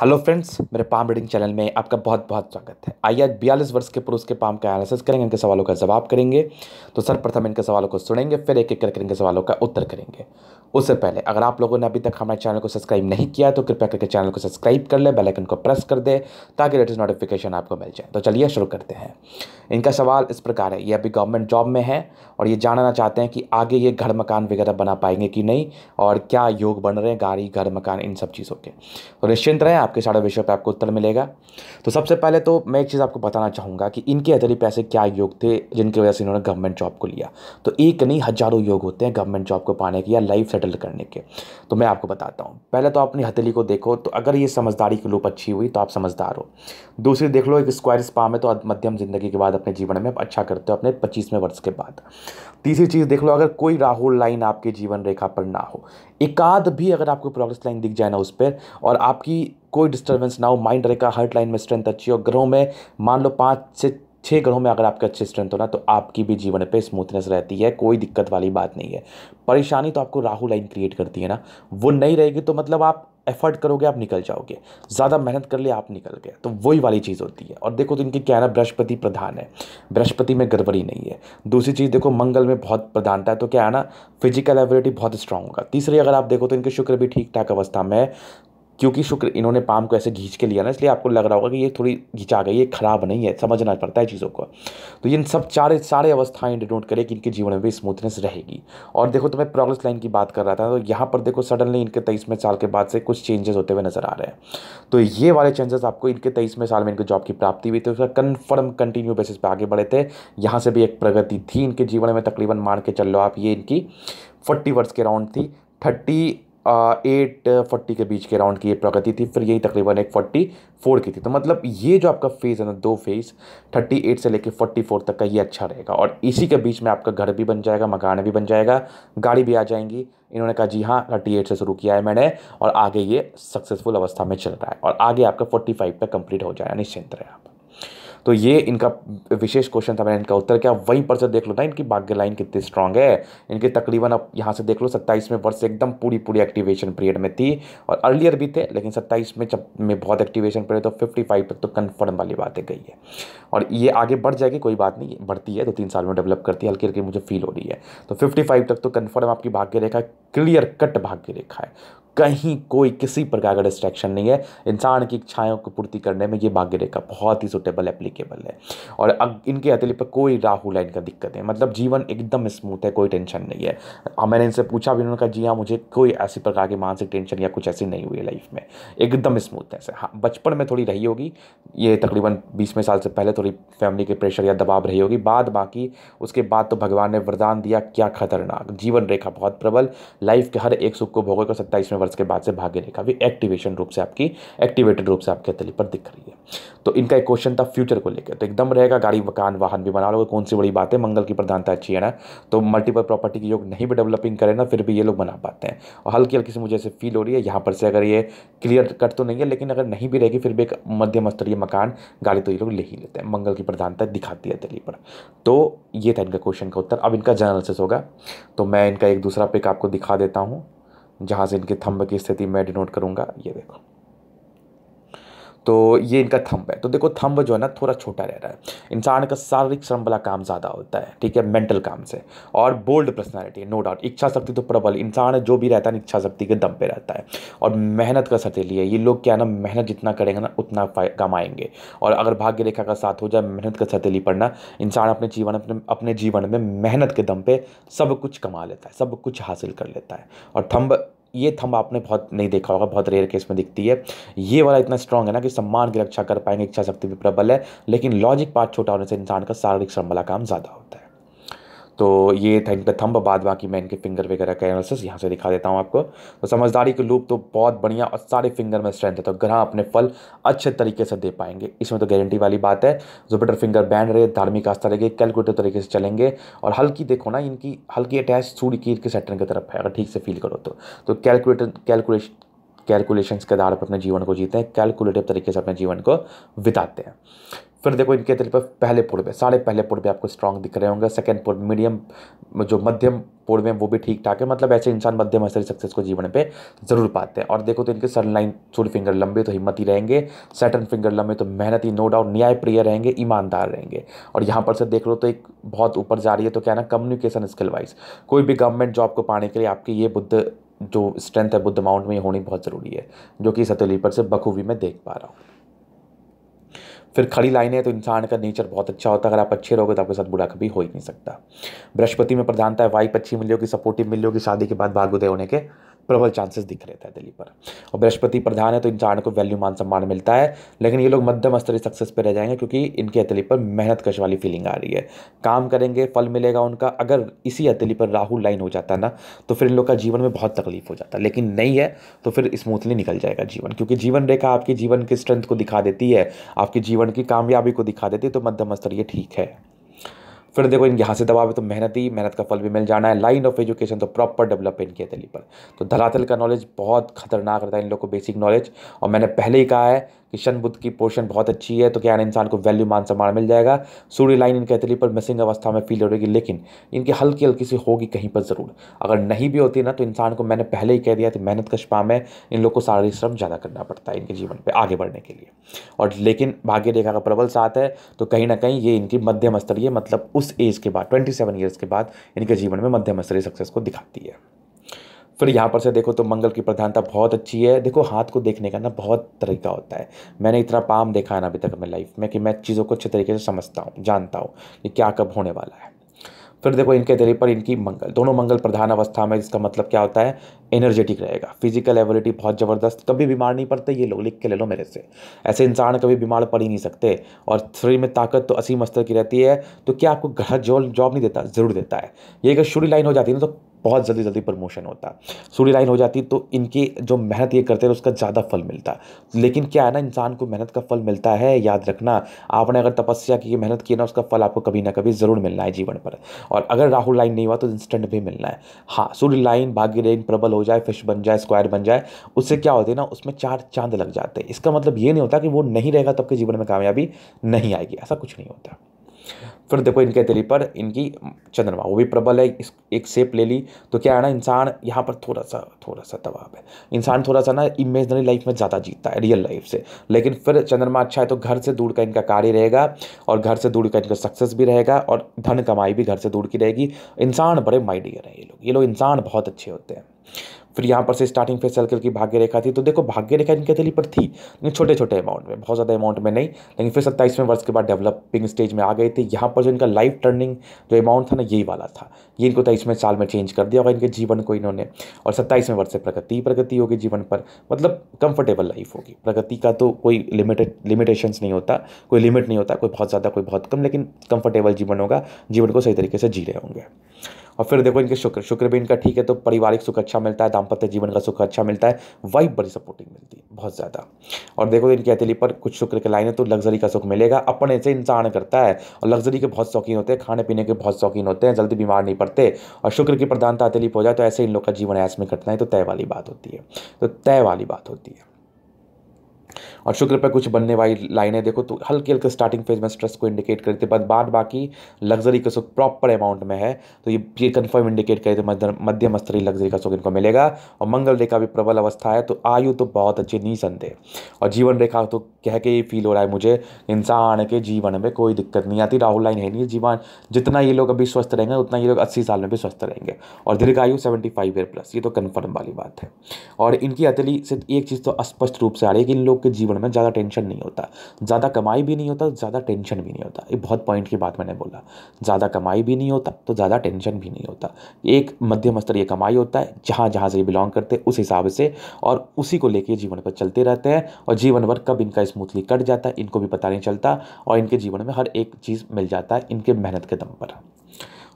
hello friends मेरे palm reading channel में आपका बहुत बहुत स्वागत है आइए आज बयालीस वर्ष के पुरुष के पाम का एनालिसिस करेंगे इनके सवालों का जवाब करेंगे तो सर्वप्रथम इनके सवालों को सुनेंगे फिर एक एक करके इनके सवालों का उत्तर करेंगे उससे पहले अगर आप लोगों ने अभी तक हमारे चैनल को सब्सक्राइब नहीं किया तो कृपया करके चैनल को सब्सक्राइब कर ले बेलाइकन को प्रेस कर दे ताकि लेटेस्ट नोटिफिकेशन आपको मिल जाए तो चलिए शुरू करते हैं इनका सवाल इस प्रकार है ये अभी गवर्नमेंट जॉब में है और ये जानना चाहते हैं कि आगे ये घर मकान वगैरह बना पाएंगे कि नहीं और क्या योग बन रहे हैं गाड़ी घर मकान इन सब चीज़ों के तो निश्चिंत रहें आपके साढ़े विषय पर आपको उत्तर मिलेगा तो सबसे पहले तो मैं एक चीज़ आपको बताना चाहूँगा कि इनके अतरी पैसे क्या योग थे जिनकी वजह से इन्होंने गवर्नमेंट जॉब को लिया तो एक नहीं हज़ारों योग होते हैं गवर्नमेंट जॉब को पाने के या लाइफ सेटल करने के तो मैं आपको बताता हूँ पहले तो अपनी हथेली को देखो तो अगर ये समझदारी की लूप अच्छी हुई तो आप समझदार हो दूसरी देख लो एक स्क्वायर स्पा में तो मध्यम ज़िंदगी के बाद अपने जीवन में आप अच्छा करते हो अपने पच्चीसवें वर्ष के बाद तीसरी चीज़ देख लो अगर कोई राहुल लाइन आपके जीवन रेखा पर ना हो एकाध भी अगर आपको प्रोग्रेस लाइन दिख जाए ना उस पर और आपकी कोई डिस्टर्बेंस ना हो माइंड रहेगा हर्ट लाइन में स्ट्रेंथ अच्छी हो ग्रहों में मान लो पाँच से छः ग्रहों में अगर आपके अच्छे स्ट्रेंथ हो ना तो आपकी भी जीवन पे स्मूथनेस रहती है कोई दिक्कत वाली बात नहीं है परेशानी तो आपको राहु लाइन क्रिएट करती है ना वो नहीं रहेगी तो मतलब आप एफर्ट करोगे आप निकल जाओगे ज़्यादा मेहनत कर ले आप निकल गए तो वही वाली चीज़ होती है और देखो तो इनकी क्या है ना बृहस्पति प्रधान है बृहस्पति में गड़बड़ी नहीं है दूसरी चीज़ देखो मंगल में बहुत प्रधानता है तो क्या है ना फिजिकल एबिलिटी बहुत स्ट्रांग होगा तीसरी अगर आप देखो तो इनके शुक्र भी ठीक ठाक अवस्था में है क्योंकि शुक्र इन्होंने पाम को ऐसे घींच के लिया ना इसलिए आपको लग रहा होगा कि ये थोड़ी घिंचा गई ये खराब नहीं है समझना पड़ता है चीज़ों को तो इन सब चारे सारे अवस्थाएं डिनोट करें कि इनके जीवन में भी स्मूथनेस रहेगी और देखो तो मैं प्रोग्रेस लाइन की बात कर रहा था तो यहाँ पर देखो सडनली इनके तेईसवें साल के बाद से कुछ चेंजेस होते हुए नजर आ रहे हैं तो ये वाले चेंजेस आपको इनके तेईसवें साल में इनके जॉब की प्राप्ति हुई थी तो उसका कन्फर्म कंटिन्यू बेसिस पर आगे बढ़े थे यहाँ से भी एक प्रगति थी इनके जीवन में तकरीबन मान के चल लो आप ये इनकी फोर्टी वर्ष के राउंड थी थर्टी एट फोर्टी के बीच के राउंड की ये प्रगति थी फिर यही तकरीबन एक फोर्टी फोर की थी तो मतलब ये जो आपका फेज़ है ना दो फेज़ थर्टी एट से लेकर फोर्टी फोर तक का ये अच्छा रहेगा और इसी के बीच में आपका घर भी बन जाएगा मकान भी बन जाएगा गाड़ी भी आ जाएंगी इन्होंने कहा जी हाँ थर्टी एट से शुरू किया है मैंने और आगे ये सक्सेसफुल अवस्था में चल रहा है और आगे आपका फोर्टी फाइव पर कंप्लीट हो जाएगा निश्चिंत रहे आप तो ये इनका विशेष क्वेश्चन था मैंने इनका उत्तर क्या वहीं पर से देख लो ना इनकी भाग्य लाइन कितनी स्ट्रांग है इनके तकरीबन अब यहाँ से देख लो सत्ताईसवें वर्ष एकदम पूरी पूरी एक्टिवेशन पीरियड में थी और अर्लियर भी थे लेकिन सत्ताईस में जब में बहुत एक्टिवेशन पीरियड तो फिफ्टी फाइव तक तो कन्फर्म वाली बातें गई है और ये आगे बढ़ जाएगी कोई बात नहीं बढ़ती है दो तीन साल में डेवलप करती है हल्की हल्की मुझे फील हो रही है तो फिफ्टी फाइव तक तो कन्फर्म आपकी भाग्य रेखा क्लियर कट भाग्य रेखा है कहीं कोई किसी प्रकार का डिस्ट्रैक्शन नहीं है इंसान की इच्छाओं को पूर्ति करने में ये भाग्य रेखा बहुत ही सुटेबल एप्लीकेबल है और अब इनके हथेली पर कोई राहु लाइन का दिक्कत है मतलब जीवन एकदम स्मूथ है कोई टेंशन नहीं है मैंने इनसे पूछा भी उन्होंने कहा जी हाँ मुझे कोई ऐसी प्रकार की मानसिक टेंशन या कुछ ऐसी नहीं हुई है लाइफ में एकदम स्मूथ है हाँ बचपन में थोड़ी रही होगी ये तकरीबन बीसवें साल से पहले थोड़ी फैमिली के प्रेशर या दबाव रही होगी बाद बाकी उसके बाद तो भगवान ने वरदान दिया क्या खतरनाक जीवन रेखा बहुत प्रबल लाइफ के हर एक सुख को भोगोगे इसमें तो आवर्स के बाद से भाग्य रेखा भी एक्टिवेशन रूप से आपकी एक्टिवेटेड रूप से आपके तली पर दिख रही है तो इनका एक क्वेश्चन था फ्यूचर को लेकर तो एकदम रहेगा गाड़ी मकान वाहन भी बना लो कौन सी बड़ी बात है मंगल की प्रधानता अच्छी है ना तो मल्टीपल प्रॉपर्टी की योग नहीं भी डेवलपिंग करें ना फिर भी ये लोग बना पाते हैं और हल्की हल्की से मुझे ऐसे फील हो रही है यहाँ पर से अगर ये क्लियर कट तो नहीं है लेकिन अगर नहीं भी रहेगी फिर भी एक मध्यम स्तरीय मकान गाड़ी तो ये लोग ले ही लेते हैं मंगल की प्रधानता दिखाती है दिल्ली पर तो ये था इनका क्वेश्चन का उत्तर अब इनका जनरल होगा तो मैं इनका एक दूसरा पिक आपको दिखा देता हूँ जहाँ से इनके थंब की स्थिति मैं डिनोट करूँगा ये देखो तो ये इनका थम्ब है तो देखो थम्ब जो है ना थोड़ा छोटा रह रहा है इंसान का शारीरिक श्रम वाला काम ज़्यादा होता है ठीक है मेंटल काम से और बोल्ड पर्सनैलिटी नो डाउट इच्छा शक्ति तो प्रबल इंसान जो भी रहता है ना इच्छा शक्ति के दम पे रहता है और मेहनत का सत्य लिए ये लोग क्या ना मेहनत जितना करेंगे ना उतना कमाएंगे और अगर भाग्य रेखा का साथ हो जाए मेहनत का सतीली पढ़ना इंसान अपने जीवन अपने अपने जीवन में मेहनत के दम पर सब कुछ कमा लेता है सब कुछ हासिल कर लेता है और थम्ब ये थंब आपने बहुत नहीं देखा होगा बहुत रेयर केस में दिखती है ये वाला इतना स्ट्रांग है ना कि सम्मान की रक्षा कर पाएंगे इच्छा शक्ति भी प्रबल है लेकिन लॉजिक पार्ट छोटा होने से इंसान का शारीरिक श्रम वाला काम ज़्यादा होता है तो ये था इनका थंब बाद बाकी मैं इनके फिंगर वगैरह का एनालिसिस यहाँ से दिखा देता हूँ आपको तो समझदारी के लूप तो बहुत बढ़िया और सारे फिंगर में स्ट्रेंथ है तो ग्रह अपने फल अच्छे तरीके से दे पाएंगे इसमें तो गारंटी वाली बात है जुपिटर फिंगर बैंड रहे धार्मिक आस्था रहेगी कैलकुलेटर तरीके से चलेंगे और हल्की देखो ना इनकी हल्की अटैच सूर्य की के सेटर की तरफ है अगर ठीक से फील करो तो, तो कैलकुलेटर कैलकुलेशन कैलकुलेशंस के आधार पर अपने जीवन को जीते हैं कैलकुलेटिव तरीके से अपने जीवन को बिताते हैं फिर देखो इनके तरफ पर पहले पुर में साढ़े पहले पुर में आपको स्ट्रांग दिख रहे होंगे सेकेंड पुर मीडियम जो मध्यम पुर में वो भी ठीक ठाक है मतलब ऐसे इंसान मध्यम असर सक्सेस को जीवन पे जरूर पाते हैं और देखो तो इनके सनलाइन सूर्य फिंगर लंबे तो हिम्मत ही रहेंगे सेटन फिंगर लंबे तो मेहनत ही नो डाउट न्यायप्रिय रहेंगे ईमानदार रहेंगे और यहाँ पर से देख लो तो एक बहुत ऊपर जा रही है तो क्या ना कम्युनिकेशन स्किल वाइज कोई भी गवर्नमेंट जॉब को पाने के लिए आपकी ये बुद्ध जो स्ट्रेंथ है बुद्ध माउंट में होनी बहुत ज़रूरी है जो कि पर से बखूबी मैं देख पा रहा हूँ फिर खड़ी है तो इंसान का नेचर बहुत अच्छा होता है अगर आप अच्छे रहोगे तो आपके साथ बुरा कभी हो ही नहीं सकता बृहस्पति में प्रधानता है वाइफ अच्छी मिलियोगी सपोर्टिव मिलियोगी शादी के बाद भागुदय होने के प्रबल चांसेस दिख रहे थे दिल्ली पर और बृहस्पति प्रधान है तो इंसान को वैल्यू मान सम्मान मिलता है लेकिन ये लोग मध्यम स्तरीय सक्सेस पर रह जाएंगे क्योंकि इनके अतली पर मेहनत कश वाली फीलिंग आ रही है काम करेंगे फल मिलेगा उनका अगर इसी अतली पर राहुल लाइन हो जाता ना तो फिर इन लोग का जीवन में बहुत तकलीफ हो जाता लेकिन नहीं है तो फिर स्मूथली निकल जाएगा जीवन क्योंकि जीवन रेखा आपके जीवन की स्ट्रेंथ को दिखा देती है आपके जीवन की कामयाबी को दिखा देती है तो मध्यम स्तरीय ठीक है फिर देखो इनके हाथ से दबाव है तो मेहनत ही मेहनत का फल भी मिल जाना है लाइन ऑफ एजुकेशन तो प्रॉपर डेवलप है इनकी पर तो धरातल का नॉलेज बहुत खतरनाक रहता है इन लोग को बेसिक नॉलेज और मैंने पहले ही कहा है किशन बुद्ध की पोर्शन बहुत अच्छी है तो क्या इंसान को वैल्यू मान सम्मान मिल जाएगा सूर्य लाइन इनके अतली पर मिसिंग अवस्था में फील हो रहेगी लेकिन इनकी हल्की हल्की सी होगी कहीं पर ज़रूर अगर नहीं भी होती ना तो इंसान को मैंने पहले ही कह दिया था मेहनत कशपा में इन लोग को शारीरिक श्रम ज़्यादा करना पड़ता है इनके जीवन पर आगे बढ़ने के लिए और लेकिन भाग्य रेखा का प्रबल साथ है तो कहीं ना कहीं ये इनकी मध्यम स्तरीय मतलब उस एज के बाद ट्वेंटी सेवन ईयर्स के बाद इनके जीवन में मध्यम स्तरीय सक्सेस को दिखाती है फिर यहाँ पर से देखो तो मंगल की प्रधानता बहुत अच्छी है देखो हाथ को देखने का ना बहुत तरीका होता है मैंने इतना पाम देखा है ना अभी तक अपनी लाइफ में कि मैं चीज़ों को अच्छे तरीके से समझता हूँ जानता हूँ कि क्या कब होने वाला है फिर देखो इनके देरी पर इनकी मंगल दोनों मंगल प्रधान अवस्था में इसका मतलब क्या होता है एनर्जेटिक रहेगा फिजिकल एबिलिटी बहुत ज़बरदस्त कभी बीमार नहीं पड़ते ये लोग लिख के ले लो मेरे से ऐसे इंसान कभी बीमार पड़ ही नहीं सकते और शरीर में ताकत तो असीम स्तर की रहती है तो क्या आपको घर जॉब जॉब नहीं देता ज़रूर देता है ये अगर शुरू लाइन हो जाती है ना तो बहुत जल्दी जल्दी प्रमोशन होता सूर्य लाइन हो जाती तो इनकी जो मेहनत ये करते हैं उसका ज़्यादा फल मिलता लेकिन क्या है ना इंसान को मेहनत का फल मिलता है याद रखना आपने अगर तपस्या की मेहनत की ना उसका फल आपको कभी ना कभी ज़रूर मिलना है जीवन पर और अगर राहुल लाइन नहीं हुआ तो इंस्टेंट भी मिलना है हाँ सूर्य लाइन भाग्य लाइन प्रबल हो जाए फिश बन जाए स्क्वायर बन जाए उससे क्या होती है ना उसमें चार चांद लग जाते इसका मतलब ये नहीं होता कि वो नहीं रहेगा तब के जीवन में कामयाबी नहीं आएगी ऐसा कुछ नहीं होता फिर देखो इनके तिली पर इनकी चंद्रमा वो भी प्रबल है इस एक सेप ले ली तो क्या है ना इंसान यहाँ पर थोड़ा सा थोड़ा सा दबाव है इंसान थोड़ा सा ना इमेजनरी लाइफ में ज़्यादा जीतता है रियल लाइफ से लेकिन फिर चंद्रमा अच्छा है तो घर से दूर का इनका कार्य रहेगा और घर से दूर का इनका सक्सेस भी रहेगा और धन कमाई भी घर से दूर की रहेगी इंसान बड़े माइडियर हैं ये लोग ये लोग इंसान बहुत अच्छे होते हैं फिर यहाँ पर से स्टार्टिंग फेस सर्कल की भाग्य रेखा थी तो देखो भाग्य रेखा इनके दिल्ली पर थी लेकिन छोटे छोटे अमाउंट में बहुत ज़्यादा अमाउंट में नहीं लेकिन फिर सत्ताईसवें वर्ष के बाद डेवलपिंग स्टेज में आ गए थे यहाँ पर जो इनका लाइफ टर्निंग जो अमाउंट था ना यही वाला था ये इनको तेईसवें साल में चेंज कर दिया होगा इनके जीवन को इन्होंने और सत्ताईसवें वर्ष से प्रगति प्रगति होगी जीवन पर मतलब कंफर्टेबल लाइफ होगी प्रगति का तो कोई लिमिटेड लिमिटेशंस नहीं होता कोई लिमिट नहीं होता कोई बहुत ज़्यादा कोई बहुत कम लेकिन कंफर्टेबल जीवन होगा जीवन को सही तरीके से जी रहे होंगे और फिर देखो इनके शुक्र शुक्र भी इनका ठीक है तो पारिवारिक सुख अच्छा मिलता है दाम्पत्य जीवन का सुख अच्छा मिलता है वाइफ बड़ी सपोर्टिंग मिलती है बहुत ज़्यादा और देखो तो इनके हथेली पर कुछ शुक्र के लाइन है तो लग्जरी का सुख मिलेगा अपने से इंसान करता है और लग्जरी के बहुत शौकीन होते हैं खाने पीने के बहुत शौकीन होते हैं जल्दी बीमार नहीं पड़ते और शुक्र की प्रधानता हथेली हो जाए तो ऐसे इन लोग का जीवन ऐस में कटना है तो तय वाली बात होती है तो तय वाली बात होती है और शुक्र पर कुछ बनने वाली लाइनें देखो तो हल्की हल्के स्टार्टिंग फेज में स्ट्रेस को इंडिकेट करते बाद बाद बाकी लग्जरी का सुख प्रॉपर अमाउंट में है तो ये ये कन्फर्म इंडिकेट करते मध्यम स्तरीय लग्जरी का सुख इनको मिलेगा और मंगल रेखा भी प्रबल अवस्था है तो आयु तो बहुत अच्छी नहीं संदेह और जीवन रेखा तो कह के ये फील हो रहा है मुझे इंसान के जीवन में कोई दिक्कत नहीं आती राहुल लाइन है नहीं जीवन जितना ये लोग अभी स्वस्थ रहेंगे उतना ये लोग अस्सी साल में भी स्वस्थ रहेंगे और दीर्घायु सेवेंटी फाइव ईयर प्लस ये तो कन्फर्म वाली बात है और इनकी अतली से एक चीज़ तो स्पष्ट रूप से आ रही है कि इन लोग के जीवन में ज़्यादा टेंशन नहीं होता ज़्यादा कमाई भी नहीं होता ज़्यादा टेंशन भी नहीं होता ये बहुत पॉइंट की बात मैंने बोला ज़्यादा कमाई भी नहीं होता तो ज़्यादा टेंशन भी नहीं होता एक मध्यम स्तरीय कमाई होता है जहाँ जहाँ से ये बिलोंग करते हैं उस हिसाब से और उसी को लेके जीवन पर चलते रहते हैं और जीवन भर कब इनका इसमें स्मूथली कट जाता है इनको भी पता नहीं चलता और इनके जीवन में हर एक चीज़ मिल जाता है इनके मेहनत के दम पर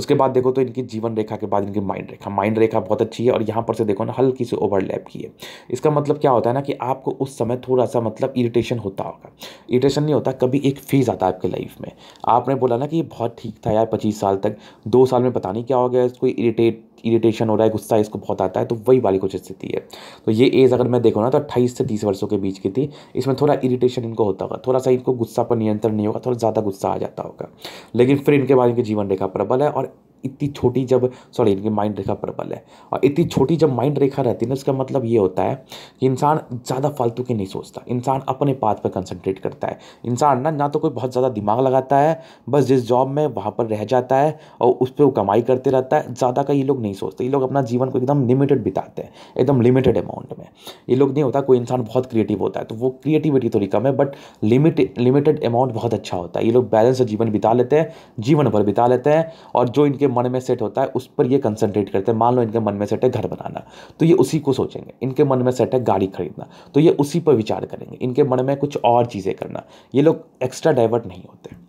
उसके बाद देखो तो इनकी जीवन रेखा के बाद इनकी माइंड रेखा माइंड रेखा बहुत अच्छी है और यहाँ पर से देखो ना हल्की से ओवरलैप की है इसका मतलब क्या होता है ना कि आपको उस समय थोड़ा सा मतलब इरिटेशन होता होगा इरिटेशन नहीं होता कभी एक फेज़ आता है आपके लाइफ में आपने बोला ना कि ये बहुत ठीक था यार पच्चीस साल तक दो साल में पता नहीं क्या हो गया इसको इरीटेट इरिटेशन हो रहा है गुस्सा इसको बहुत आता है तो वही वाली कुछ स्थिति है तो ये एज अगर मैं देखूँ ना तो अट्ठाईस से तीस वर्षों के बीच की थी इसमें थोड़ा इरिटेशन इनको होता होगा थोड़ा सा इनको गुस्सा पर नियंत्रण नहीं होगा थोड़ा ज़्यादा गुस्सा आ जाता होगा लेकिन फिर इनके बाद इनकी जीवन रेखा प्रबल है और इतनी छोटी जब सॉरी इनकी माइंड रेखा प्रबल है और इतनी छोटी जब माइंड रेखा रहती है ना इसका मतलब ये होता है कि इंसान ज़्यादा फालतू की नहीं सोचता इंसान अपने पाथ पर कंसनट्रेट करता है इंसान ना ना तो कोई बहुत ज़्यादा दिमाग लगाता है बस जिस जॉब में वहाँ पर रह जाता है और उस पर वो कमाई करते रहता है ज़्यादा का ये लोग नहीं सोचते ये लोग अपना जीवन को एकदम लिमिटेड बिताते हैं एकदम लिमिटेड अमाउंट में ये लोग नहीं होता कोई इंसान बहुत क्रिएटिव होता है तो वो क्रिएटिविटी थोड़ी कम है बट लिमिट लिमिटेड अमाउंट बहुत अच्छा होता है ये लोग बैलेंस जीवन बिता लेते हैं जीवन भर बिता लेते हैं और जो इनके मन में सेट होता है उस पर ये कंसंट्रेट करते हैं मान लो इनके मन में सेट है घर बनाना तो ये उसी को सोचेंगे इनके मन में सेट है गाड़ी खरीदना तो ये उसी पर विचार करेंगे इनके मन में कुछ और चीज़ें करना ये लोग एक्स्ट्रा डाइवर्ट नहीं होते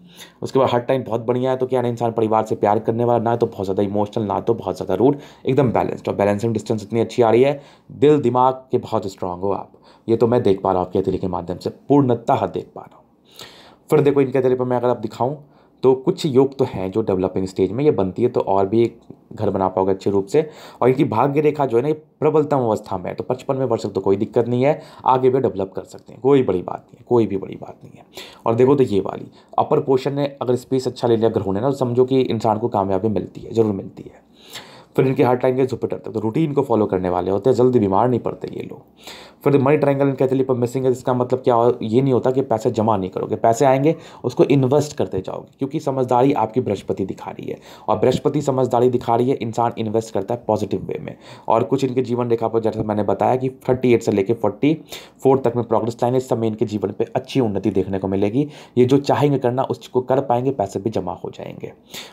उसके बाद हर टाइम बहुत बढ़िया है तो क्या ना इंसान परिवार से प्यार करने वाला ना तो बहुत ज़्यादा इमोशनल ना तो बहुत ज़्यादा रूड एकदम बैलेंस्ड और बैलेंसिंग डिस्टेंस इतनी अच्छी आ रही है दिल दिमाग के बहुत स्ट्रांग हो आप ये तो मैं देख पा रहा हूँ आपके अतिले के माध्यम से पूर्णतः देख पा रहा हूँ फिर देखो इनके अतिले पर मैं अगर आप दिखाऊँ तो कुछ योग तो हैं जो डेवलपिंग स्टेज में ये बनती है तो और भी एक घर बना पाओगे अच्छे रूप से और इनकी भाग्य रेखा जो है ना ये प्रबलतम अवस्था में है तो पचपन में वर्षक तो कोई दिक्कत नहीं है आगे भी डेवलप कर सकते हैं कोई बड़ी बात नहीं है कोई भी बड़ी बात नहीं है और देखो तो ये वाली अपर पोर्शन ने अगर स्पेस अच्छा ले लिया ग्रहों ने ना तो समझो कि इंसान को कामयाबी मिलती है ज़रूर मिलती है फिर इनकी हार्ट लाइन के जुपिटर तक तो रूटीन को फॉलो करने वाले होते हैं जल्दी बीमार नहीं पड़ते ये लोग फिर मनी ट्राइंगल इनके लिए मिसिंग है इसका मतलब क्या ये नहीं होता कि पैसे जमा नहीं करोगे पैसे आएंगे उसको इन्वेस्ट करते जाओगे क्योंकि समझदारी आपकी बृहस्पति दिखा रही है और बृहस्पति समझदारी दिखा रही है इंसान इन्वेस्ट करता है पॉजिटिव वे में और कुछ इनके जीवन रेखा पर जैसे मैंने बताया कि थर्टी एट से लेकर फोर्टी तक में प्रोग्रेस लाइन इस समय इनके जीवन पर अच्छी उन्नति देखने को मिलेगी ये जो चाहेंगे करना उसको कर पाएंगे पैसे भी जमा हो जाएंगे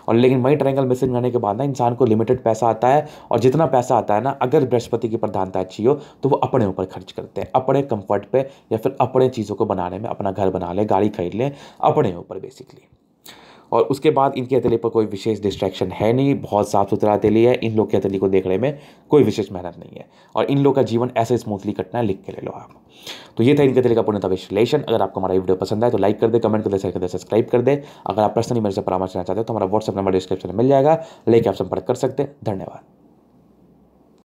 और लेकिन मनी ट्राइंगल मिसिंग रहने के बाद ना इंसान को लिमिटेड पैसा आता है और जितना पैसा आता है ना अगर बृहस्पति की प्रधानता अच्छी हो तो वो अपने ऊपर खर्च करते हैं अपने कंफर्ट पे या फिर अपने चीज़ों को बनाने में अपना घर बना लें गाड़ी खरीद लें अपने ऊपर बेसिकली और उसके बाद इनके अतली पर कोई विशेष डिस्ट्रैक्शन है नहीं बहुत साफ़ सुथरा अतली है इन लोग के अतली को देखने में कोई विशेष मेहनत नहीं है और इन लोग का जीवन ऐसे स्मूथली कटना है लिख के ले लो आप तो ये था इनके अतली का पूर्णतः विश्लेषण अगर आपको हमारा वीडियो पसंद आए तो लाइक कर दे कमेंट कर दे शेयर कर दे सब्सक्राइब कर दे अगर आप पर्सनली मेरे से परामर्श लेना चाहते हो तो हमारा व्हाट्सअप नंबर डिस्क्रिप्शन में मिल जाएगा लेके आप संपर्क कर सकते हैं धन्यवाद